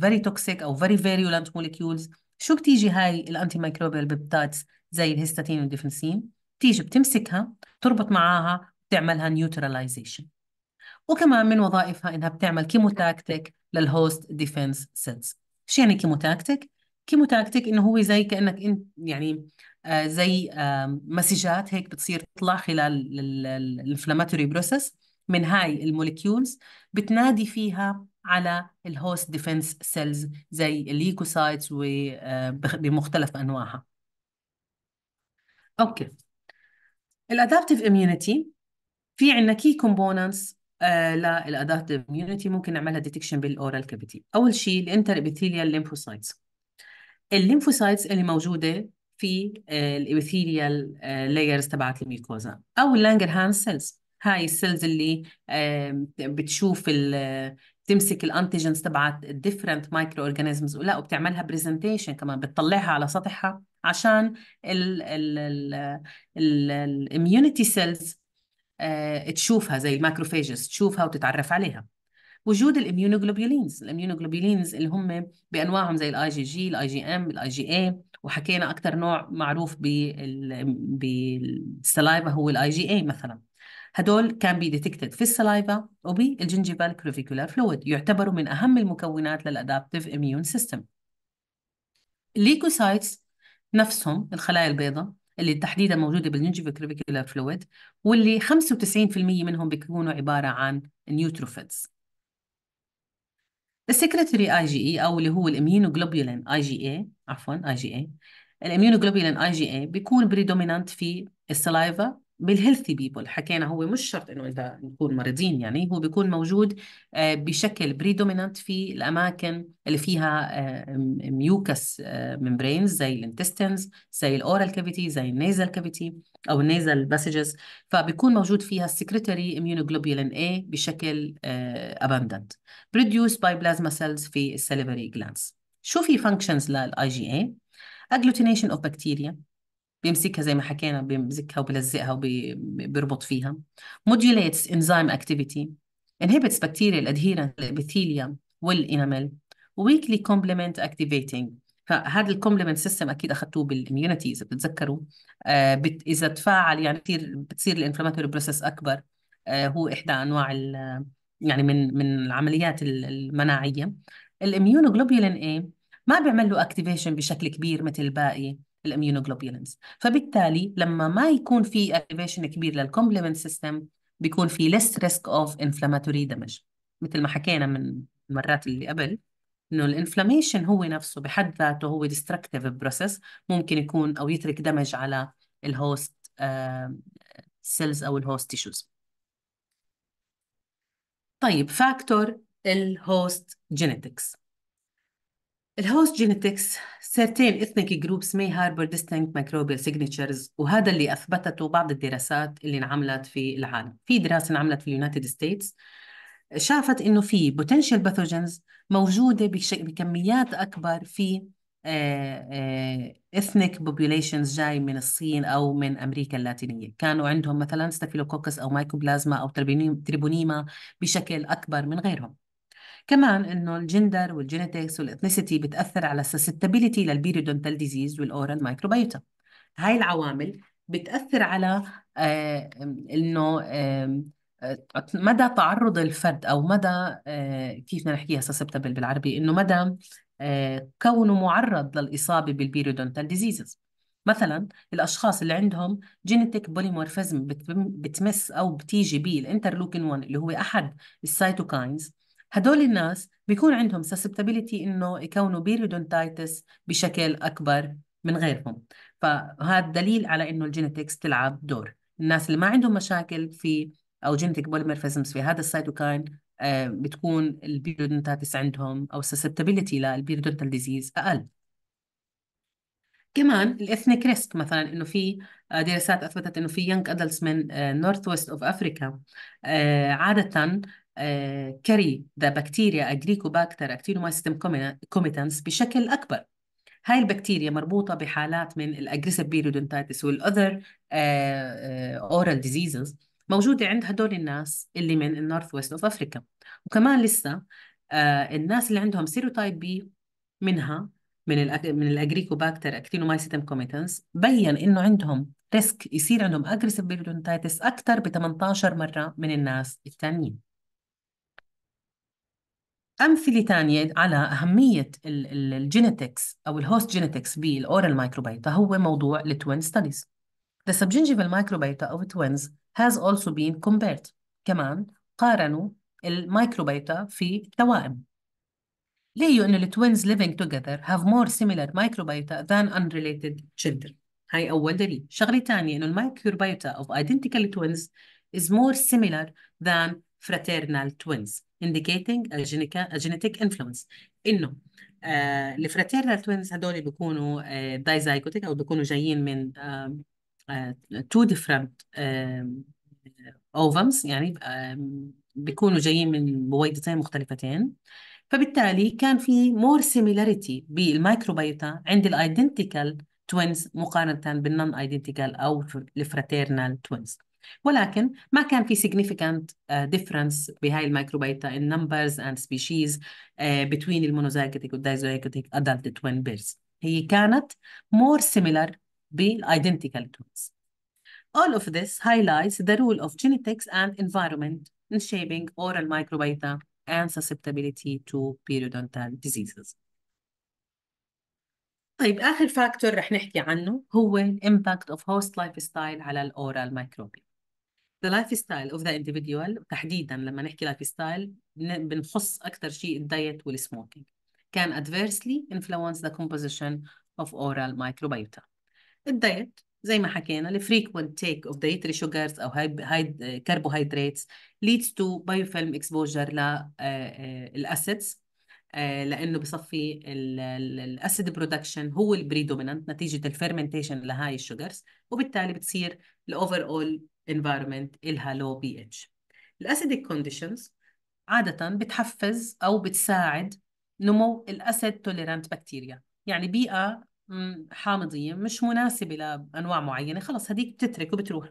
فيري توكسيك او فيري فيريولنت موليكيولز شو بتيجي هاي الانتي مايكروبيال بيبتايدز زي الهيستاتين والديفنسين بتيجي بتمسكها بتربط معاها بتعملها نيوتراليزيشن وكمان من وظائفها انها بتعمل كيموتاكتيك للهوست ديفنس سيلز شو يعني كيموتاكتيك كيموتاكتيك انه هو زي كانك انت يعني آه، زي مسجات هيك بتصير تطلع خلال الانفلاماتوري بروسس من هاي الموليكيولز بتنادي فيها على الهوست ديفنس سيلز زي الليكوسايتس وبمختلف آه، انواعها اوكي الادابتيف اميونيتي في عندنا كي كومبوننتس للادابتيف اميونيتي ممكن نعملها ديتكشن بالاورال كافيتي اول شيء الانتر ابيثيليال ليمفوسايتس الليمفوسايتس اللي موجوده في آه، الابيثيريال آه، لايرز تبعت الميكوزا او اللانجر هاند سيلز هاي السيلز اللي بتشوف بتمسك الانتيجنز تبعت الديفرنت مايكرو اورجانيزمز ولا وبتعملها برزنتيشن كمان بتطلعها على سطحها عشان الاميونيتي سيلز آه، تشوفها زي الماكروفاجز تشوفها وتتعرف عليها وجود الاميونوجلوبولينز الاميونوجلوبولينز اللي هم بانواعهم زي الاي جي جي الاي جي ام الاي جي اي وحكينا اكثر نوع معروف بالسلايفا هو الاي جي اي مثلا هدول كان بي ديتكتد في السلايفا وبالجنجيفال كلوفيكولار فلويد يعتبروا من اهم المكونات للادابتيف اميون سيستم الليكوسايتس نفسهم الخلايا البيضاء اللي تحديدا موجوده بالجنجيفال كلوفيكولار فلويد واللي 95% منهم بيكونوا عباره عن نيوتروفيلز السكرتري اي جي اي او اللي هو الاميونوجلوبولين اي جي اي عفوا اي جي اي الاميونوجلوبولين اي جي اي بيكون بريدومينانت في السلايفا بالهيلثي بيبول حكينا هو مش شرط انه انت نكون مريضين يعني هو بيكون موجود آه، بشكل بريدومينانت في الاماكن اللي فيها ميوكس آه، ممبرينز آه، زي الانتستنز زي الاورال كافيتي زي النيزل كافيتي او النيزل باسجز فبيكون موجود فيها السكريتري اميونوجلوبولين اي بشكل اباندنت بروديوس باي بلازما سيلز في السليفري جلاندز شو في فانكشنز للاي جي اي اجلوتينيشن اوف بكتيريا بيمسكها زي ما حكينا بيمسكها وبلزقها وبيربط فيها modulates enzyme activity inhibits bacterial adherence epithelium والانامل weakly complement activating فهذا الكومبلمنت سيستم اكيد اخذتوه بالاميونيتي اذا بتتذكروا آه اذا تفاعل يعني كثير بتصير الانفلاماتوري بروسيس اكبر آه هو احدى انواع يعني من من العمليات المناعيه الاميونوجلوبولين اي ما بيعمل له اكتيفيشن بشكل كبير مثل الباقي الاميونوجلوبولينز فبالتالي لما ما يكون في اكتيفيشن كبير للكومبلمنت سيستم بيكون في ليس ريسك اوف انفلاماتوري دامج مثل ما حكينا من المرات اللي قبل انه الانفلاميشن هو نفسه بحد ذاته هو ديستركتيف بروسيس ممكن يكون او يترك دمج على الهوست آه، سيلز او الهوست تيشوز طيب فاكتور الهوست جينيتكس الهوست جينيتكس سيرتين اثنيك جروبس ماي هاربر distinct مايكروبيال سيجنتشرز وهذا اللي أثبتته بعض الدراسات اللي انعملت في العالم في دراسة انعملت في اليونايتد ستيتس شافت إنه في بوتنشال باثوجنز موجودة بكميات أكبر في اثنيك آه، آه، populations جاي من الصين أو من أمريكا اللاتينية كانوا عندهم مثلا ستافيلوكوكس أو مايكوبلازما أو تريبونيما بشكل أكبر من غيرهم كمان انه الجندر والجينيتكس والاثنيسيتي بتاثر على السستابيليتي للبيريدونتال ديزيز والاورال مايكروبيوتا هاي العوامل بتاثر على آه، انه آه، مدى تعرض الفرد او مدى آه، كيف بدنا نحكيها سسبتبل بالعربي انه مدى كونه معرض للاصابه بالبيريدونتال ديزيزز مثلا الاشخاص اللي عندهم جينيتك بوليمورفيزم بتمس او بتيجي بالانترلوكين 1 اللي هو احد السيتوكاينز هدول الناس بيكون عندهم سسبتابيليتي انه يكونوا بيريدونتايتس بشكل اكبر من غيرهم فهذا دليل على انه الجينيتكس تلعب دور الناس اللي ما عندهم مشاكل في او جينيتك بوليمورفيزمز في هذا السيتوكاين آه، بتكون البيريدونتايتس عندهم او سسبتابيليتي للبيريدونتال ديزيز اقل كمان الاثنيك ريسك مثلا انه في آه، دراسات اثبتت انه في يونج ادلتس من نورث ويست اوف افريكا عاده كاري ذا بكتيريا اجريكوباكتر اكتينومايستم كوميتانس بشكل اكبر هاي البكتيريا مربوطة بحالات من الأجريسيف بيريودونتايتس والأذر أورال ديزيزز موجودة عند هدول الناس اللي من النورث ويست أوف أفريكا وكمان لسه آه الناس اللي عندهم سيروتايب بي منها من الأك... من الأجريكوباكتر أكتينومايسيتم كوميتنس بين إنه عندهم ريسك يصير عندهم أجريسيف بيريودونتايتس أكثر ب 18 مرة من الناس الثانيين أمثلة تانية على أهمية الجينيتكس أو الهوست جينيتكس بالأورال مايكروبيتا هو موضوع التوين ستاديز. The subgingival microbiota of twins has also been compared. كمان قارنوا الميكروبيتا في التوائم. ليه إنه التوينز living together have more similar microbiota than unrelated children. هاي أول دليل. شغلة تانية إنه المايكروبيتا of identical twins is more similar than fraternal twins indicating a genetic, a genetic influence انه آه fraternal توينز هدول بيكونوا آه دايزايكوتيك او بيكونوا جايين من تو آه، uh, آه، two different آه ovums يعني uh, بيكونوا جايين من بويضتين مختلفتين فبالتالي كان في مور سيميلاريتي بالمايكروبيوتا عند الايدنتيكال توينز مقارنه بالنون ايدنتيكال او الفراتيرنال توينز ولكن ما كان في significant uh, difference بهاي الميكروبيتا in numbers and species uh, between المونوزايكوتيك dizygotic adult twin pairs هي كانت more similar بالidentical twins All of this highlights the role of genetics and environment in shaping oral microbiota and susceptibility to periodontal diseases. طيب آخر فاكتور رح نحكي عنه هو impact of host lifestyle على الأورال microbiota. the ستايل of the individual تحديدا لما نحكي لايف ستايل بنخص اكثر شيء الدايت والسموكينج can adversely influence the composition of oral microbiota. الدايت زي ما حكينا الفريكوينت تيك اوف دايتري شوجرز أو هاي carbohydrates leads to biofilm exposure للأسيدز آه، آه، آه، لأنه بصفي الأسيد برودكشن هو البريدومينانت نتيجة الفيرمنتيشن لهاي الشوجرز وبالتالي بتصير الأوفر أول environment إلها low pH الأسيدك conditions عادة بتحفز أو بتساعد نمو الأسيد tolerant بكتيريا يعني بيئة حامضية مش مناسبة لأنواع معينة خلص هديك بتترك وبتروح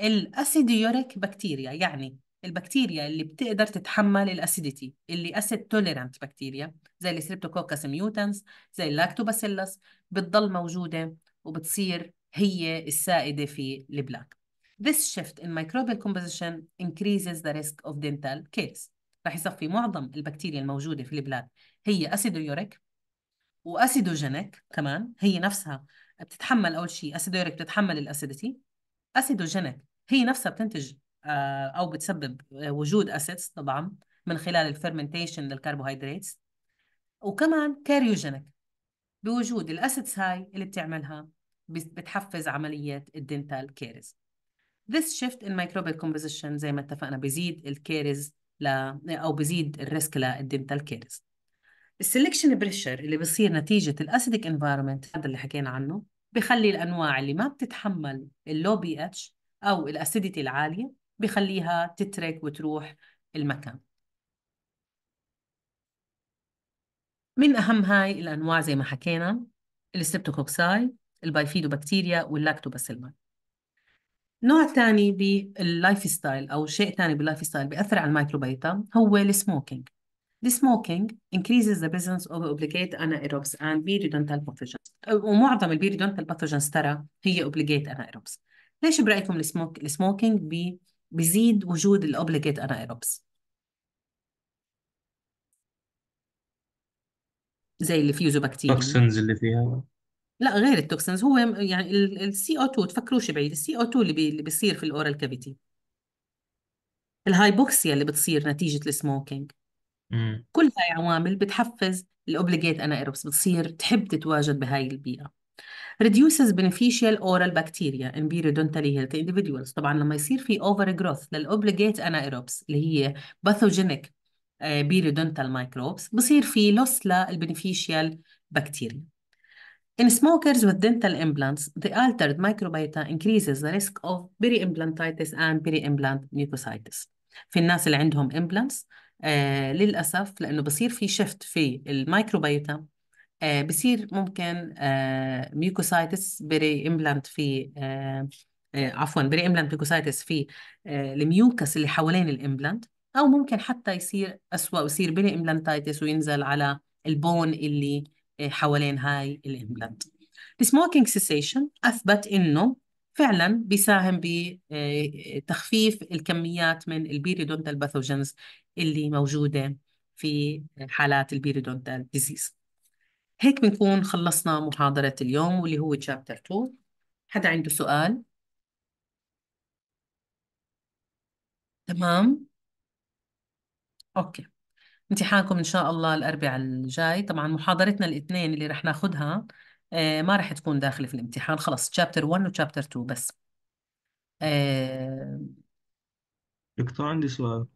الأسيديوريك بكتيريا يعني البكتيريا اللي بتقدر تتحمل الاسيديتي اللي اسيد توليرانت بكتيريا زي السريبتوكوكاس ميوتنس زي اللاكتوباسيلس بتضل موجوده وبتصير هي السائده في البلاك This shift in microbial composition increases the risk of dental caries. رح يصفي معظم البكتيريا الموجودة في البلاد هي أسيدويوريك وأسيدوجينيك كمان هي نفسها بتتحمل أول شيء أسيدويوريك بتتحمل الأسيدتي أسيدوجينيك هي نفسها بتنتج آه، أو بتسبب آه، وجود أسيدز طبعا من خلال الفرمنتيشن للكربوهيدراتس وكمان كاريوجينيك بوجود الأسيدز هاي اللي بتعملها بتحفز عملية الدنتال كيرز This shift in microbial composition زي ما اتفقنا بيزيد الكيرز ل أو بيزيد الريسك للدنتال كيرز. السلكشن بريشر اللي بصير نتيجة الأسيدك انفايرمنت هذا اللي حكينا عنه بخلي الأنواع اللي ما بتتحمل اللو بي اتش أو الأسيديتي العالية بخليها تترك وتروح المكان. من أهم هاي الأنواع زي ما حكينا الستريبتوكوكساي البايفيدو بكتيريا واللاكتوباسيلمان نوع ثاني باللايف ستايل او شيء ثاني باللايف ستايل بياثر على الميكروبيتا هو السموكينج The smoking increases the presence of obligate anaerobes and periodontal pathogens ومعظم البيريدونتال pathogens ترى هي obligate anaerobes ليش برايكم السموك السموكينج بي بيزيد وجود الاوبليجيت anaerobes؟ زي اللي بكتيريا. توكسنز اللي فيها لا غير التوكسنز هو يعني السي او 2 تفكروش بعيد السي او 2 اللي بي اللي بيصير في الاورال كافيتي الهايبوكسيا اللي بتصير نتيجة السموكينج امم كل هاي عوامل بتحفز الاوبليجيت انايروبس بتصير تحب تتواجد بهاي البيئة reduces beneficial oral bacteria in periodontally healthy individuals طبعا لما يصير في اوفر جروث للobligate anaerobes اللي هي باثوجينيك uh, مايكروبس بصير في لوس للبنفيشيال بكتيريا In smokers with dental implants, the altered microbiota increases the risk of peri-implantitis and peri-implant mucositis. في الناس اللي عندهم implants آه للأسف لأنه بصير في شفت في الميكروبيوتا آه بصير ممكن آه mucositis peri-implant في آه آه عفوا peri-implant mucositis في آه الميوكس اللي حوالين الامبلانت أو ممكن حتى يصير أسوأ ويصير peri-implantitis وينزل على البون اللي حوالين هاي الإمبلانت السموكينج سيسيشن أثبت إنه فعلا بيساهم بتخفيف آه، الكميات من البيريدونتال باثوجنز اللي موجودة في حالات البيريدونتال ديزيز هيك بنكون خلصنا محاضرة اليوم واللي هو تشابتر 2 حدا عنده سؤال؟ تمام؟ اوكي امتحانكم إن شاء الله الأربعاء الجاي طبعا محاضرتنا الاثنين اللي رح ناخدها آه، ما رح تكون داخلة في الامتحان خلص تشابتر 1 وتشابتر 2 بس آه، دكتور عندي سؤال